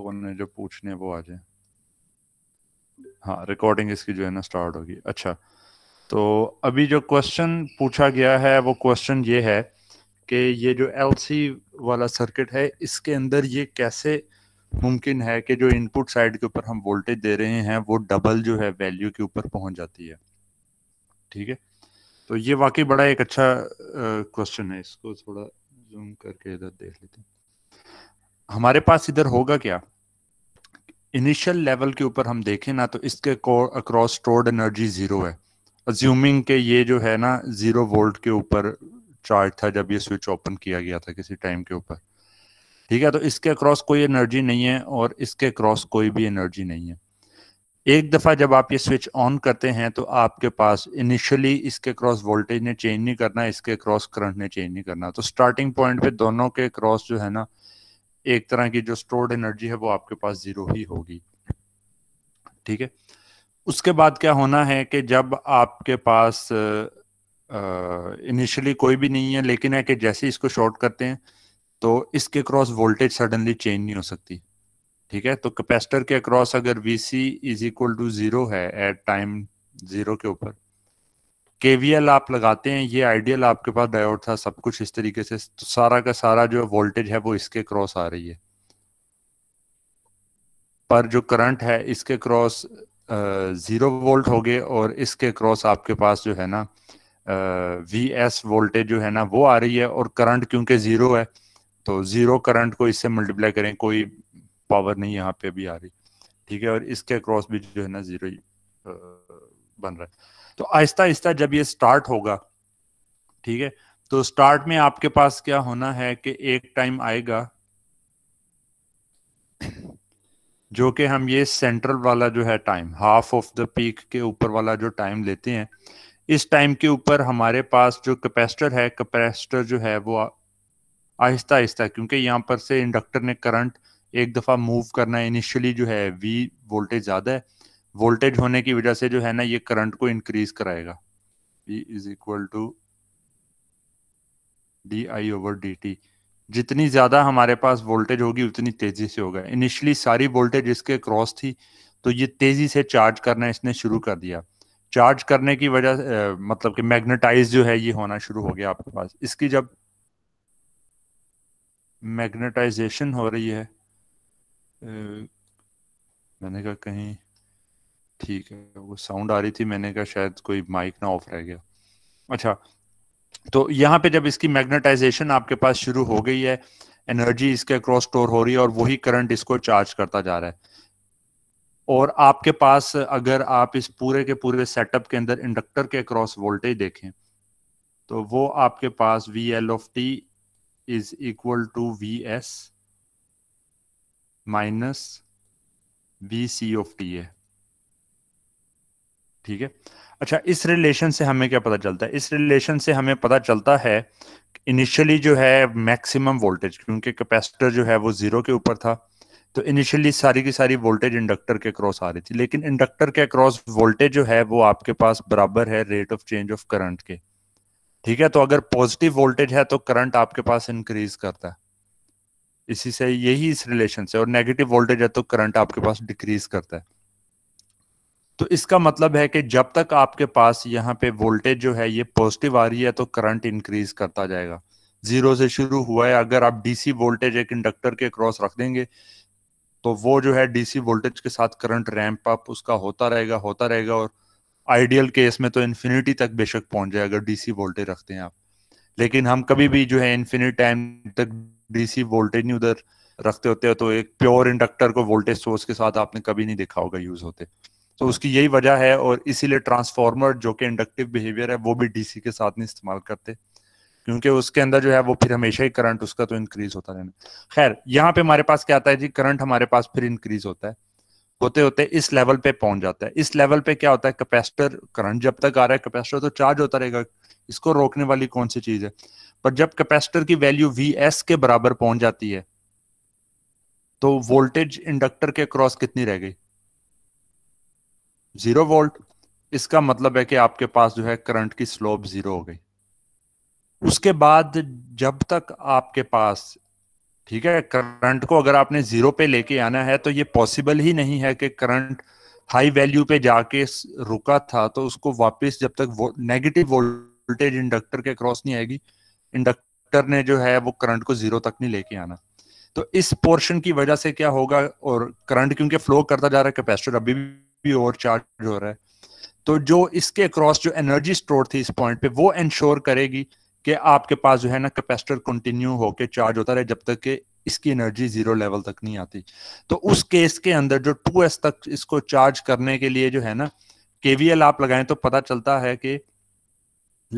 लोगों ने जो पूछने वो आ जाए हाँ रिकॉर्डिंग इसकी जो है ना स्टार्ट होगी अच्छा तो अभी जो क्वेश्चन पूछा गया है वो क्वेश्चन ये है कि ये जो एल वाला सर्किट है इसके अंदर ये कैसे मुमकिन है कि जो इनपुट साइड के ऊपर हम वोल्टेज दे रहे हैं वो डबल जो है वैल्यू के ऊपर पहुंच जाती है ठीक है तो ये वाकई बड़ा एक अच्छा क्वेश्चन है इसको थोड़ा जूम करके इधर देख लेते हैं हमारे पास इधर होगा क्या इनिशियल लेवल के ऊपर हम देखें ना तो इसके अक्रॉस स्टोर्ड एनर्जी जीरो है अज्यूमिंग के ये जो है ना जीरो वोल्ट के ऊपर चार्ज था जब ये स्विच ओपन किया गया था किसी टाइम के ऊपर ठीक है तो इसके अक्रॉस कोई एनर्जी नहीं है और इसके अक्रॉस कोई भी एनर्जी नहीं है एक दफ़ा जब आप ये स्विच ऑन करते हैं तो आपके पास इनिशियली इसके क्रॉस वोल्टेज ने चेंज नहीं करना इसके क्रॉस करंट ने चेंज नहीं करना तो स्टार्टिंग पॉइंट पे दोनों के क्रॉस जो है ना एक तरह की जो स्टोर्ड एनर्जी है वो आपके पास जीरो ही होगी ठीक है उसके बाद क्या होना है कि जब आपके पास इनिशियली कोई भी नहीं है लेकिन है कि जैसे इसको शॉर्ट करते हैं तो इसके क्रॉस वोल्टेज सडनली चेंज नहीं हो सकती ठीक है तो कैपेसिटर के अक्रॉस अगर V C is equal to zero है एट टाइम जीरो के ऊपर केवीएल आप लगाते हैं ये आइडियल आपके पास डायोड था सब कुछ इस तरीके से तो सारा का सारा जो वोल्टेज है वो इसके क्रॉस आ रही है पर जो करंट है इसके क्रॉस जीरो वोल्ट हो गए और इसके क्रॉस आपके पास जो है ना वी एस वोल्टेज जो है ना वो आ रही है और करंट क्योंकि जीरो है तो जीरो करंट को इससे मल्टीप्लाई करें कोई पावर नहीं यहाँ पे भी आ रही ठीक है और इसके क्रॉस भी जो है ना जीरो बन रहा है तो आहिस्ता आहिस्ता जब ये स्टार्ट होगा ठीक है तो स्टार्ट में आपके पास क्या होना है कि एक टाइम आएगा जो कि हम ये सेंट्रल वाला जो है time half of the peak के ऊपर वाला जो टाइम लेते हैं इस टाइम के ऊपर हमारे पास जो कैपेसिटर है कैपेसिटर जो है वो आहिस्ता आहिस्ता क्योंकि यहाँ पर से इंडक्टर ने करंट एक दफ़ा मूव करना है इनिशियली जो है वी वोल्टेज ज़्यादा है वोल्टेज होने की वजह से जो है ना ये करंट को इंक्रीज कराएगा P is equal to D I over D T जितनी ज़्यादा हमारे पास वोल्टेज होगी उतनी तेज़ी से होगा इनिशियली सारी वोल्टेज इसके क्रॉस थी तो ये तेज़ी से चार्ज करना इसने शुरू कर दिया चार्ज करने की वजह मतलब कि मैग्नेटाइज जो है ये होना शुरू हो गया आपके पास इसकी जब मैग्नेटाइजेशन हो रही है मैंने कहा कहीं ठीक है वो साउंड आ रही थी मैंने कहा शायद कोई माइक ना ऑफ रह गया अच्छा तो यहाँ पे जब इसकी मैग्नेटाइजेशन आपके पास शुरू हो गई है एनर्जी इसके क्रॉस स्टोर हो रही है और वही करंट इसको चार्ज करता जा रहा है और आपके पास अगर आप इस पूरे के पूरे सेटअप के अंदर इंडक्टर के क्रॉस वोल्टेज देखें तो वो आपके पास V L of T is equal to V S minus V C of T है ठीक है अच्छा इस रिलेशन से हमें क्या पता चलता है इस रिलेशन से हमें पता चलता है इनिशियली जो है मैक्सिमम वोल्टेज क्योंकि कैपेसिटर जो है वो जीरो के ऊपर था तो इनिशियली सारी की सारी वोल्टेज इंडक्टर के क्रॉस आ रही थी लेकिन इंडक्टर के क्रॉस वोल्टेज जो है वो आपके पास बराबर है rate of change of current के ठीक है तो अगर पॉजिटिव वोल्टेज है तो करंट आपके पास इंक्रीज करता है इसी से यही इस रिलेशन से और नेगेटिव वोल्टेज है तो करंट आपके पास डिक्रीज करता है तो इसका मतलब है कि जब तक आपके पास यहाँ पे वोल्टेज जो है ये पॉजिटिव आ रही है तो करंट इंक्रीज करता जाएगा जीरो से शुरू हुआ है अगर आप डीसी वोल्टेज एक इंडक्टर के क्रॉस रख देंगे तो वो जो है डीसी वोल्टेज के साथ करंट रैंप अप उसका होता रहेगा होता रहेगा और आइडियल केस में तो इन्फिनिटी तक बेशक पहुंच जाए अगर डीसी वोल्टेज रखते हैं आप लेकिन हम कभी भी जो है इन्फिनिट टाइम तक डीसी वोल्टेज नहीं उधर रखते होते हो तो एक प्योर इंडक्टर को वोल्टेज सोर्स के साथ आपने कभी नहीं देखा होगा यूज होते तो उसकी यही वजह है और इसीलिए ट्रांसफॉर्मर जो कि इंडक्टिव बिहेवियर है वो भी डीसी के साथ नहीं इस्तेमाल करते क्योंकि उसके अंदर जो है वो फिर हमेशा ही करंट उसका तो इंक्रीज होता रहना खैर यहाँ पे हमारे पास क्या आता है जी करंट हमारे पास फिर इंक्रीज होता है होते होते इस लेवल पे पहुंच जाता है इस लेवल पे क्या होता है कैपेसिटर करंट जब तक आ रहा है कैपेसिटर तो चार्ज होता रहेगा इसको रोकने वाली कौन सी चीज है पर जब कैपेसिटर की वैल्यू वी एस के बराबर पहुंच जाती है तो वोल्टेज इंडक्टर के क्रॉस कितनी रह गई जीरो वोल्ट इसका मतलब है कि आपके पास जो है करंट की स्लोप जीरो हो गई उसके बाद जब तक आपके पास ठीक है करंट को अगर आपने जीरो पे लेके आना है तो ये पॉसिबल ही नहीं है कि करंट हाई वैल्यू पे जाके रुका था तो उसको वापस जब तक वो, नेगेटिव वोल्टेज इंडक्टर के क्रॉस नहीं आएगी इंडक्टर ने जो है वो करंट को जीरो तक नहीं लेके आना तो इस पोर्शन की वजह से क्या होगा और करंट क्योंकि फ्लो करता जा रहा है कैपेसिटर अभी भी भी ओवर चार्ज हो रहा है तो जो इसके अक्रॉस जो एनर्जी स्टोर थी इस पॉइंट पे वो इंश्योर करेगी कि आपके पास जो है ना कैपेसिटर कंटिन्यू होके चार्ज होता रहे जब तक कि इसकी एनर्जी जीरो लेवल तक नहीं आती तो उस केस के अंदर जो टू एस तक इसको चार्ज करने के लिए जो है ना केवीएल आप लगाएं तो पता चलता है कि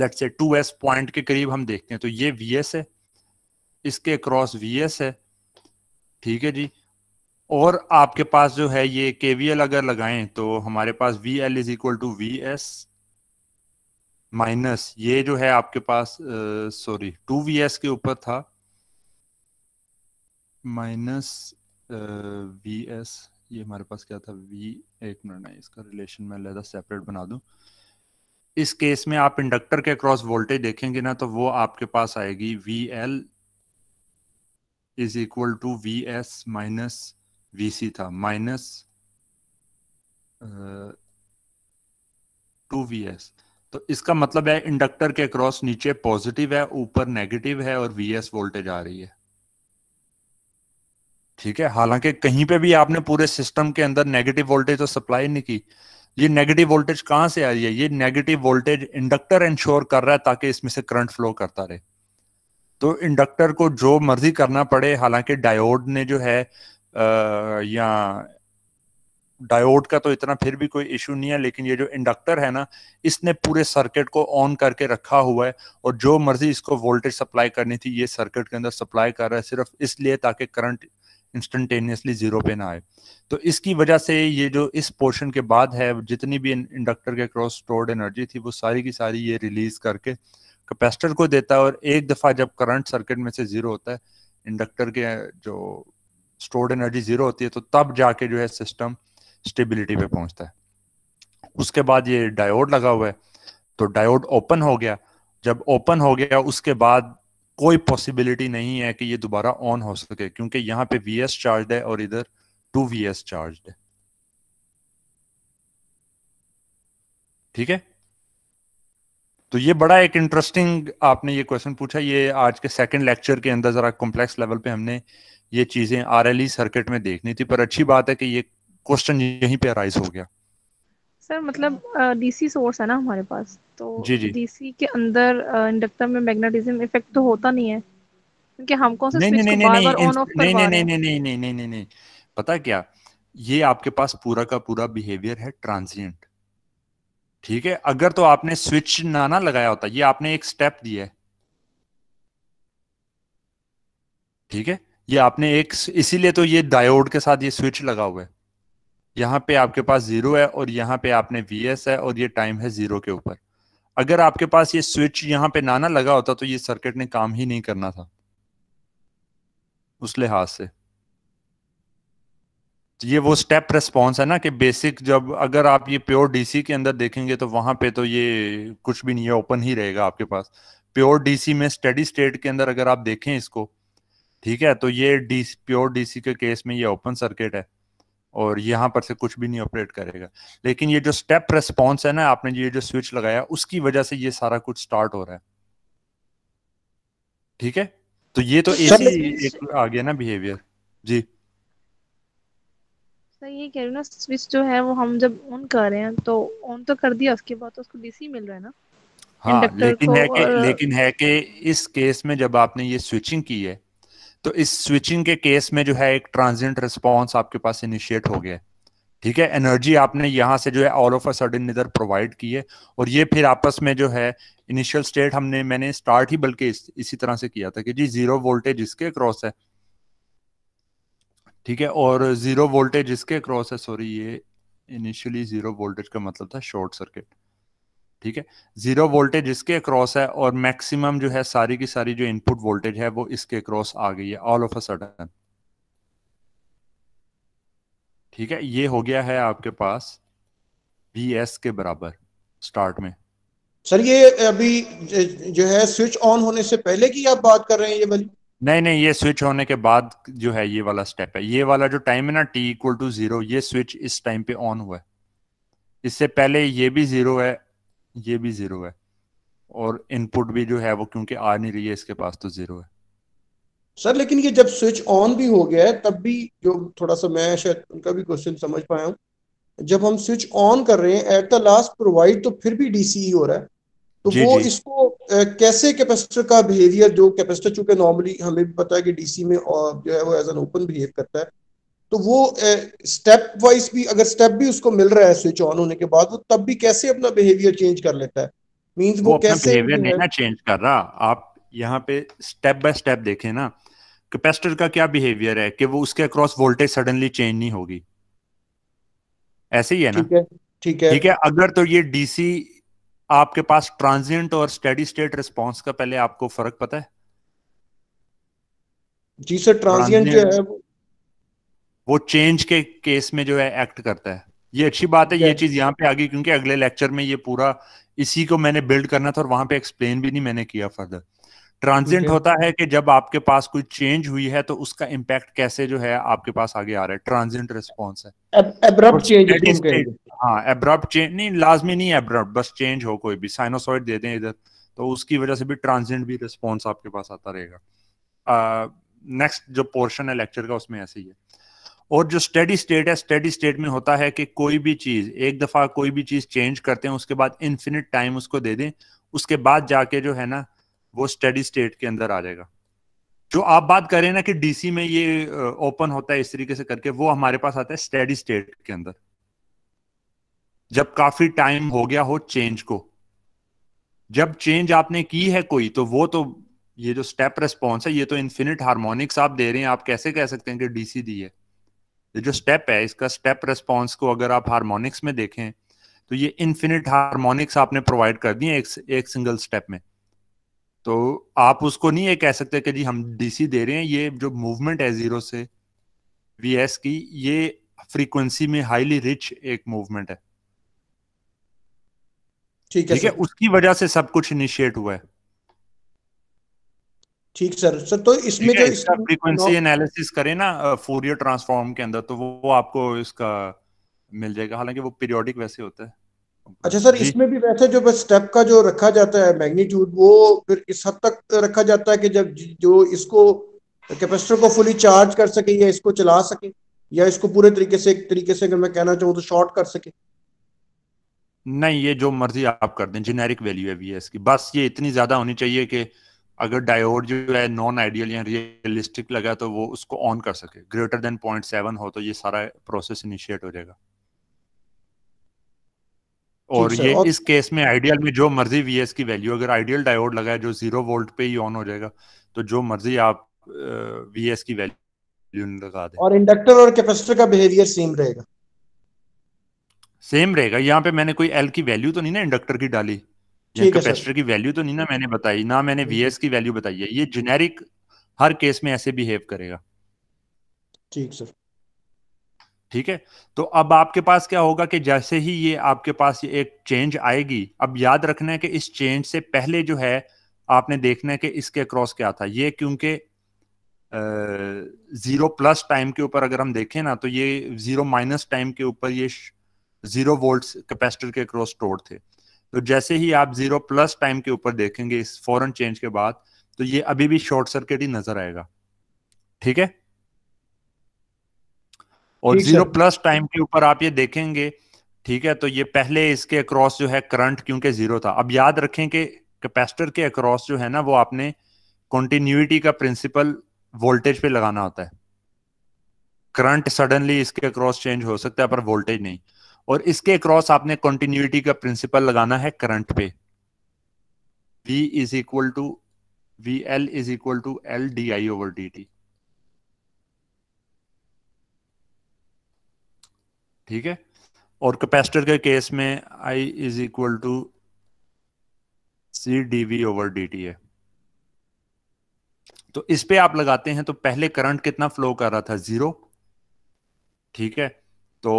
लेट से टू एस पॉइंट के करीब हम देखते हैं तो ये वी एस है इसके अक्रॉस वी एस है ठीक है जी और आपके पास जो है ये केवीएल अगर लगाएं तो हमारे पास V L is equal to V S minus ये जो है आपके पास सॉरी टू वी एस के ऊपर था माइनस वी एस ये हमारे पास क्या था वी एक मिनट नहीं इसका रिलेशन मैं लेदा सेपरेट बना दूं इस केस में आप इंडक्टर के क्रॉस वोल्टेज देखेंगे ना तो वो आपके पास आएगी V L is equal to V S minus v theta minus two V S तो इसका मतलब है इंडक्टर के क्रॉस नीचे पॉजिटिव है ऊपर नेगेटिव है और वी एस वोल्टेज आ रही है ठीक है हालांकि कहीं पे भी आपने पूरे सिस्टम के अंदर नेगेटिव वोल्टेज तो सप्लाई नहीं की ये नेगेटिव वोल्टेज कहाँ से आ रही है ये नेगेटिव वोल्टेज इंडक्टर इंश्योर कर रहा है ताकि इसमें से करंट फ्लो करता रहे तो इंडक्टर को जो मर्जी करना पड़े हालांकि डायोड ने जो है या डायोड का तो इतना फिर भी कोई इशू नहीं है लेकिन ये जो इंडक्टर है ना इसने पूरे सर्किट को ऑन करके रखा हुआ है और जो मर्जी इसको वोल्टेज सप्लाई करनी थी ये सर्किट के अंदर सप्लाई कर रहा है सिर्फ इसलिए ताकि करंट इंस्टेंटेनियसली जीरो पे ना आए तो इसकी वजह से ये जो इस पोर्शन के बाद है जितनी भी इंडक्टर के क्रॉस स्टोर्ड एनर्जी थी वो सारी की सारी ये रिलीज करके कैपेसिटर को देता है और एक दफा जब करंट सर्किट में से जीरो होता है इंडक्टर के जो स्टोर्ड एनर्जी जीरो होती है तो तब जाके जो है सिस्टम स्टेबिलिटी पे पहुंचता है उसके बाद ये डायोड लगा हुआ है तो डायोड ओपन हो गया जब ओपन हो गया उसके बाद कोई पॉसिबिलिटी नहीं है कि ये दोबारा ऑन हो सके क्योंकि यहाँ पे वी एस चार्ज है और इधर टू वी एस चार्ज है ठीक है तो ये बड़ा एक इंटरेस्टिंग आपने ये क्वेश्चन पूछा ये आज के सेकंड लेक्चर के अंदर जरा कॉम्प्लेक्स लेवल पे हमने ये चीजें आरएलई सर्किट में देखनी थी पर अच्छी बात है कि ये क्वेश्चन यहीं पे अराइज हो गया सर मतलब डीसी uh, सोर्स है ना हमारे पास तो डीसी के अंदर इंडक्टर uh, में मैग्नेटिज्म इफेक्ट तो होता नहीं है क्योंकि हम कौन से स्विच को बार-बार ऑन ऑफ करवा रहे हैं नहीं नहीं नहीं नहीं नहीं नहीं पता क्या ये आपके पास पूरा का पूरा बिहेवियर है ट्रांजिएंट ठीक है अगर तो आपने स्विच ना ना लगाया होता ये आपने एक स्टेप दिया है ठीक है ये आपने एक इसीलिए तो ये डायोड के साथ ये स्विच लगा हुआ है यहां पे आपके पास जीरो है और यहां पे आपने वी एस है और ये टाइम है जीरो के ऊपर अगर आपके पास ये स्विच यहां पे नाना लगा होता तो ये सर्किट ने काम ही नहीं करना था उस लिहाज से ये वो स्टेप रेस्पॉन्स है ना कि बेसिक जब अगर आप ये प्योर डीसी के अंदर देखेंगे तो वहां पे तो ये कुछ भी नहीं है ओपन ही रहेगा आपके पास प्योर डीसी में स्टडी स्टेट के अंदर अगर आप देखें इसको ठीक है तो ये डी प्योर डीसी के केस में ये ओपन सर्किट है और यहाँ पर से कुछ भी नहीं ऑपरेट करेगा लेकिन ये जो स्टेप रेस्पॉन्स है ना आपने ये जो स्विच लगाया उसकी वजह से ये सारा कुछ स्टार्ट हो रहा है ठीक है तो ये तो एसी एक आ गया ना बिहेवियर जी सर तो ये कह रही ना स्विच जो है वो हम जब ऑन कर रहे हैं तो ऑन तो कर दिया उसके बाद तो उसको डीसी मिल रहा है ना हाँ लेकिन है कि और... लेकिन है कि इस केस में जब आपने ये स्विचिंग की है तो इस स्विचिंग के केस में जो है एक ट्रांजिएंट रिस्पांस आपके पास इनिशिएट हो गया ठीक है एनर्जी आपने यहाँ से जो है ऑल ऑफ अ सडन इधर प्रोवाइड की है और ये फिर आपस में जो है इनिशियल स्टेट हमने मैंने स्टार्ट ही बल्कि इस, इसी तरह से किया था कि जी जीरो वोल्टेज इसके क्रॉस है ठीक है और जीरो वोल्टेज इसके क्रॉस है सॉरी ये इनिशियली जीरो वोल्टेज का मतलब था शॉर्ट सर्किट ठीक है जीरो वोल्टेज इसके क्रॉस है और मैक्सिमम जो है सारी की सारी जो इनपुट वोल्टेज है वो इसके क्रॉस आ गई है ऑल ऑफ अ सडन ठीक है ये हो गया है आपके पास वी एस के बराबर स्टार्ट में सर ये अभी जो है स्विच ऑन होने से पहले की आप बात कर रहे हैं ये वाली नहीं नहीं ये स्विच होने के बाद जो है ये वाला स्टेप है ये वाला जो टाइम है ना टी इक्वल टू जीरो ये स्विच इस टाइम पे ऑन हुआ है इससे पहले ये भी जीरो है ये भी जीरो है और इनपुट भी जो है वो क्योंकि आ नहीं रही है इसके पास तो जीरो है सर लेकिन ये जब स्विच ऑन भी हो गया है तब भी जो थोड़ा सा मैं शायद उनका भी क्वेश्चन समझ पाया हूँ जब हम स्विच ऑन कर रहे हैं एट द लास्ट प्रोवाइड तो फिर भी डीसी e हो रहा है तो जी, वो जी. इसको कैसे कैपेसिटर का बिहेवियर जो कैपेसिटर चूंकि नॉर्मली हमें भी पता है कि डीसी में और जो है वो एज एन ओपन बिहेव करता है तो वो स्टेप वाइज भी अगर स्टेप भी उसको मिल रहा है स्विच ऑन होने के बाद वो तो तब भी कैसे अपना बिहेवियर चेंज कर लेता है मींस वो, वो कैसे बिहेवियर नहीं ना चेंज कर रहा आप यहाँ पे स्टेप बाय स्टेप देखें ना कैपेसिटर का क्या बिहेवियर है कि वो उसके अक्रॉस वोल्टेज सडनली चेंज नहीं होगी ऐसे ही है ना ठीक है ठीक है अगर तो ये डीसी आपके पास ट्रांजिएंट और स्टेडी स्टेट रिस्पॉन्स का पहले आपको फर्क पता है जी सर ट्रांजिएंट जो है वो चेंज के केस में जो है एक्ट करता है ये अच्छी बात है ये चीज यहाँ पे आ गई क्योंकि अगले लेक्चर में ये पूरा इसी को मैंने बिल्ड करना था और वहां पे एक्सप्लेन भी नहीं मैंने किया फर्दर ट्रांजिएंट होता है कि जब आपके पास कोई चेंज हुई है तो उसका इम्पैक्ट कैसे जो है आपके पास आगे आ रहा है ट्रांजिएंट रिस्पॉन्स है हाँ एब्रप्ट चेंज नहीं लाजमी नहीं एब्रप्ट बस चेंज हो कोई भी साइनोसॉइड दे दें इधर तो उसकी वजह से भी ट्रांसजेंट भी रिस्पॉन्स आपके पास आता रहेगा नेक्स्ट जो पोर्शन है लेक्चर का उसमें ऐसे ही है और जो स्टेडी स्टेट है स्टेडी स्टेट में होता है कि कोई भी चीज़ एक दफ़ा कोई भी चीज़ चेंज करते हैं उसके बाद इन्फिनिट टाइम उसको दे दें उसके बाद जाके जो है ना वो स्टेडी स्टेट के अंदर आ जाएगा जो आप बात करें ना कि डीसी में ये ओपन होता है इस तरीके से करके वो हमारे पास आता है स्टेडी स्टेट के अंदर जब काफी टाइम हो गया हो चेंज को जब चेंज आपने की है कोई तो वो तो ये जो स्टेप रेस्पॉन्स है ये तो इन्फिनिट हारमोनिक्स आप दे रहे हैं आप कैसे कह सकते हैं कि डीसी दी है ये जो स्टेप है इसका स्टेप रेस्पॉन्स को अगर आप हारमोनिक्स में देखें तो ये इन्फिनिट हारमोनिक्स आपने प्रोवाइड कर दिए एक, एक सिंगल स्टेप में तो आप उसको नहीं ये कह सकते कि जी हम डीसी दे रहे हैं ये जो मूवमेंट है जीरो से वी की ये फ्रीक्वेंसी में हाईली रिच एक मूवमेंट है ठीक है ठीक है उसकी वजह से सब कुछ इनिशिएट हुआ है ठीक सर सर तो इसमें जो इसका फ्रीक्वेंसी एनालिसिस करें ना फोरियर ट्रांसफॉर्म के अंदर तो वो आपको इसका मिल जाएगा हालांकि वो पीरियोडिक वैसे होता है अच्छा सर इसमें भी वैसे जो बस स्टेप का जो रखा जाता है मैग्नीट्यूड वो फिर इस हद तक रखा जाता है कि जब जो इसको कैपेसिटर को फुली चार्ज कर सके या इसको चला सके या इसको पूरे तरीके से एक तरीके से अगर मैं कहना चाहूँ तो शॉर्ट कर सके नहीं ये जो मर्जी आप कर दें जेनेरिक वैल्यू है वीएस की बस ये इतनी ज्यादा होनी चाहिए कि अगर डायोड जो है नॉन आइडियल या रियलिस्टिक लगा तो वो उसको ऑन कर सके ग्रेटर देन पॉइंट सेवन हो तो ये सारा प्रोसेस इनिशिएट हो जाएगा और ये और... इस केस में आइडियल में जो मर्जी वीएस की वैल्यू अगर आइडियल डायोड लगा है जो जीरो वोल्ट पे ही ऑन हो जाएगा तो जो मर्जी आप वीएस की वैल्यू लगा दें और इंडक्टर और कैपेसिटर का बिहेवियर सेम रहेगा सेम रहेगा यहाँ पे मैंने कोई एल की वैल्यू तो नहीं ना इंडक्टर की डाली कैपेसिटर की वैल्यू तो नहीं ना मैंने बताई ना मैंने वीएस की वैल्यू बताई है ये जेनेरिक हर केस में ऐसे बिहेव करेगा ठीक सर ठीक है तो अब आपके पास क्या होगा कि जैसे ही ये आपके पास ये एक चेंज आएगी अब याद रखना है कि इस चेंज से पहले जो है आपने देखना है कि इसके अक्रॉस क्या था ये क्योंकि जीरो प्लस टाइम के ऊपर अगर हम देखें ना तो ये जीरो माइनस टाइम के ऊपर ये श... जीरो वोल्ट कैपेसिटर के क्रॉस स्टोर थे तो जैसे ही आप जीरो प्लस टाइम के ऊपर देखेंगे इस फॉरन चेंज के बाद तो ये अभी भी शॉर्ट सर्किट ही नजर आएगा ठीक है और जीरो प्लस टाइम के ऊपर आप ये देखेंगे ठीक है तो ये पहले इसके अक्रॉस जो है करंट क्योंकि जीरो था अब याद रखें कि कैपेसिटर के अक्रॉस जो है ना वो आपने कॉन्टिन्यूटी का प्रिंसिपल वोल्टेज पे लगाना होता है करंट सडनली इसके अक्रॉस चेंज हो सकता है पर वोल्टेज नहीं और इसके क्रॉस आपने कंटिन्यूटी का प्रिंसिपल लगाना है करंट पे V is equal to V L is equal to L D I over D T ठीक है और कैपेसिटर के केस में I is equal to C D V over D T है तो इस पे आप लगाते हैं तो पहले करंट कितना फ्लो कर रहा था जीरो ठीक है तो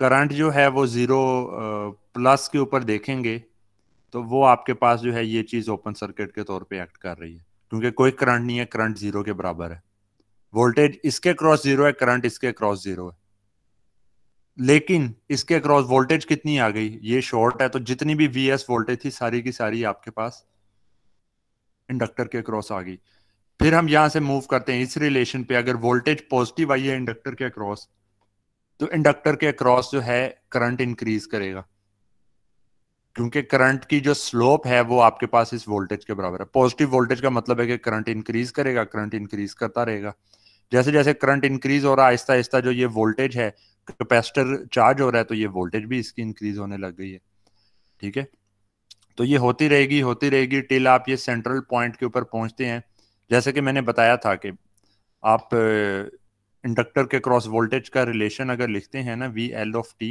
करंट जो है वो जीरो प्लस के ऊपर देखेंगे तो वो आपके पास जो है ये चीज ओपन सर्किट के तौर पे एक्ट कर रही है क्योंकि कोई करंट नहीं है करंट जीरो के बराबर है वोल्टेज इसके क्रॉस जीरो है करंट इसके क्रॉस जीरो है लेकिन इसके क्रॉस वोल्टेज कितनी आ गई ये शॉर्ट है तो जितनी भी वी एस वोल्टेज थी सारी की सारी आपके पास इंडक्टर के क्रॉस आ गई फिर हम यहां से मूव करते हैं इस रिलेशन पे अगर वोल्टेज पॉजिटिव आई है इंडक्टर के क्रॉस तो इंडक्टर के अक्रॉस जो है करंट इंक्रीज करेगा क्योंकि करंट की जो स्लोप है वो आपके पास इस वोल्टेज के बराबर है पॉजिटिव वोल्टेज का मतलब है कि करंट इंक्रीज करेगा करंट इंक्रीज करता रहेगा जैसे जैसे करंट इंक्रीज हो रहा है आहिस्ता आहिस्ता जो ये वोल्टेज है कैपेसिटर चार्ज हो रहा है तो ये वोल्टेज भी इसकी इंक्रीज होने लग गई है ठीक है तो ये होती रहेगी होती रहेगी टिल आप ये सेंट्रल पॉइंट के ऊपर पहुंचते हैं जैसे कि मैंने बताया था कि आप इंडक्टर के क्रॉस वोल्टेज का रिलेशन अगर लिखते हैं ना V L of T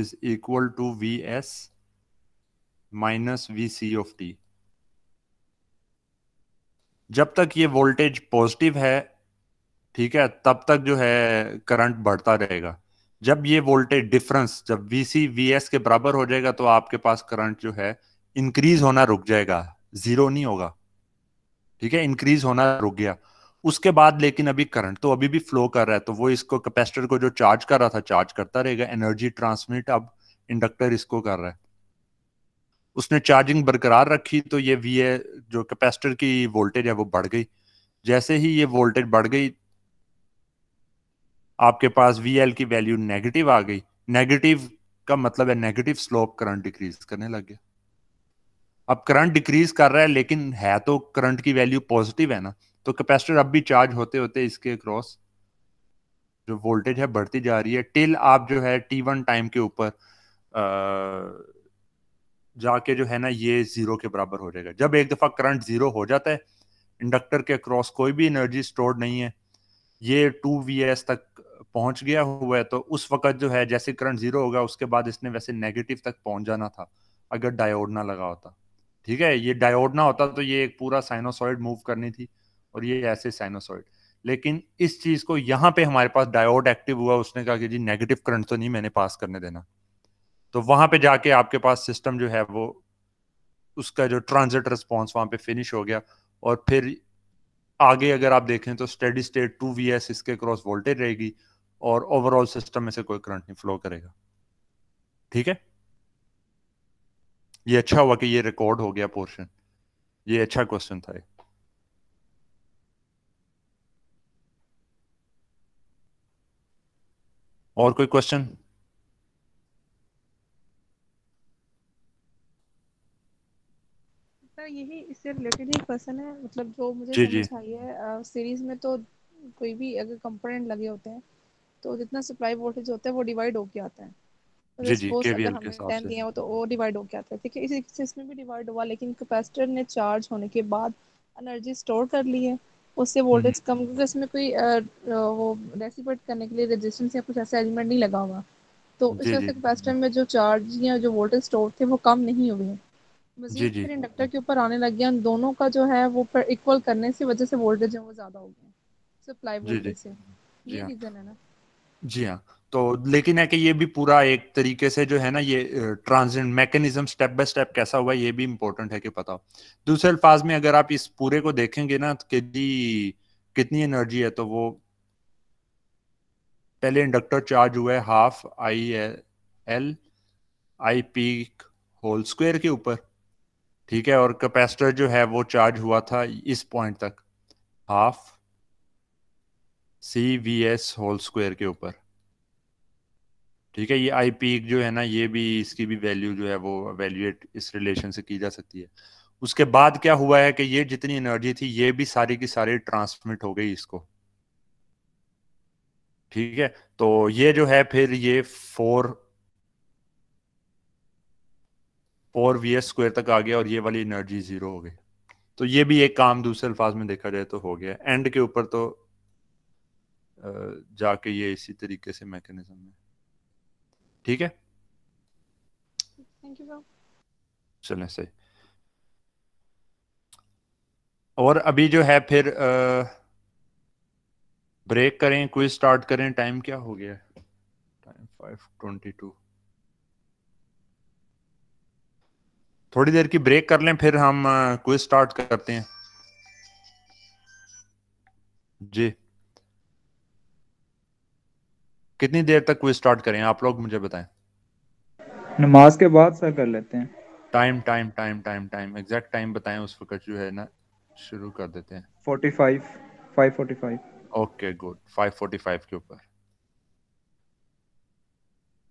is equal to V S minus V C of T जब तक ये वोल्टेज पॉजिटिव है ठीक है तब तक जो है करंट बढ़ता रहेगा जब ये वोल्टेज डिफरेंस जब वी सी वी एस के बराबर हो जाएगा तो आपके पास करंट जो है इंक्रीज होना रुक जाएगा जीरो नहीं होगा ठीक है इंक्रीज होना रुक गया उसके बाद लेकिन अभी करंट तो अभी भी फ्लो कर रहा है तो वो इसको कैपेसिटर को जो चार्ज कर रहा था चार्ज करता रहेगा एनर्जी ट्रांसमिट अब इंडक्टर इसको कर रहा है उसने चार्जिंग बरकरार रखी तो ये वी जो कैपेसिटर की वोल्टेज है वो बढ़ गई जैसे ही ये वोल्टेज बढ़ गई आपके पास वी की वैल्यू नेगेटिव आ गई नेगेटिव का मतलब है नेगेटिव स्लोप करंट डिक्रीज करने लग गया अब करंट डिक्रीज कर रहा है लेकिन है तो करंट की वैल्यू पॉजिटिव है ना तो कैपेसिटर अब भी चार्ज होते होते इसके क्रॉस जो वोल्टेज है बढ़ती जा रही है टिल आप जो है टी वन टाइम के ऊपर जाके जो है ना ये जीरो के बराबर हो जाएगा जब एक दफा करंट जीरो हो जाता है इंडक्टर के क्रॉस कोई भी एनर्जी स्टोर्ड नहीं है ये टू वी एस तक पहुंच गया हुआ है तो उस वक्त जो है जैसे करंट जीरो होगा उसके बाद इसने वैसे नेगेटिव तक पहुंच जाना था अगर डायोड ना लगा होता ठीक है ये डायोड ना होता तो ये एक पूरा साइनोसॉइड मूव करनी थी और ये ऐसे साइनोसॉइड लेकिन इस चीज को यहाँ पे हमारे पास डायोड एक्टिव हुआ उसने कहा कि जी नेगेटिव करंट तो नहीं मैंने पास करने देना तो वहां पे जाके आपके पास सिस्टम जो है वो उसका जो ट्रांजिट रिस्पॉन्स वहां पे फिनिश हो गया और फिर आगे अगर आप देखें तो steady state two V S इसके क्रॉस वोल्टेज रहेगी और ओवरऑल सिस्टम में से कोई करंट नहीं फ्लो करेगा ठीक है ये अच्छा हुआ कि ये रिकॉर्ड हो गया पोर्शन ये अच्छा क्वेश्चन था और कोई क्वेश्चन यही इससे रिलेटेड ही क्वेश्चन है मतलब जो मुझे चाहिए सीरीज में तो कोई भी अगर कंपोनेंट लगे होते हैं तो जितना सप्लाई वोल्टेज होता है वो डिवाइड होके आता है जी जी के के हिसाब से वो तो वो डिवाइड होके आता है ठीक है इसी इसमें भी डिवाइड हुआ लेकिन कैपेसिटर ने चार्ज होने के बाद एनर्जी स्टोर कर ली है उससे वोल्टेज हम्म। कम क्योंकि इसमें कोई आ, वो रेसिपेट करने के लिए रेजिस्टेंस या कुछ ऐसा एलिमेंट नहीं लगा हुआ तो इस वजह से कैपेसिटर में जो चार्ज या जो वोल्टेज स्टोर थे वो कम नहीं हुए मजीद फिर इंडक्टर के ऊपर आने लग गया उन दोनों का जो है वो पर इक्वल करने से वजह से वोल्टेज है वो ज्यादा हो गया सप्लाई वोल्टेज से ये रीजन हाँ। है ना जी हाँ तो लेकिन है कि ये भी पूरा एक तरीके से जो है ना ये transient mechanism step by step कैसा हुआ ये भी इम्पोर्टेंट है कि पता हो दूसरे अल्फाज में अगर आप इस पूरे को देखेंगे ना कि कितनी एनर्जी है तो वो पहले इंडक्टर चार्ज हुआ है half I L I P whole square के ऊपर ठीक है और कैपेसिटर जो है वो चार्ज हुआ था इस पॉइंट तक half C V S whole square के ऊपर ठीक है ये आई पीक जो है ना ये भी इसकी भी वैल्यू जो है वो वैल्यूएट इस रिलेशन से की जा सकती है उसके बाद क्या हुआ है कि ये जितनी एनर्जी थी ये भी सारी की सारी ट्रांसमिट हो गई इसको ठीक है तो ये जो है फिर ये four four V S square तक आ गया और ये वाली एनर्जी जीरो हो गई तो ये भी एक काम दूसरे अल्फाज में देखा जाए तो हो गया एंड के ऊपर तो जाके ये इसी तरीके से मैकेनिज्म है ठीक है चलें सही और अभी जो है फिर आ, ब्रेक करें क्विज स्टार्ट करें टाइम क्या हो गया टाइम फाइव ट्वेंटी टू थोड़ी देर की ब्रेक कर लें फिर हम क्विज स्टार्ट करते हैं जी कितनी देर तक क्विज स्टार्ट करें आप लोग मुझे बताएं नमाज के बाद सर कर लेते हैं time time time time time exact time बताएं उस वक्त जो है ना शुरू कर देते हैं 45 545 ओके गुड 545 के ऊपर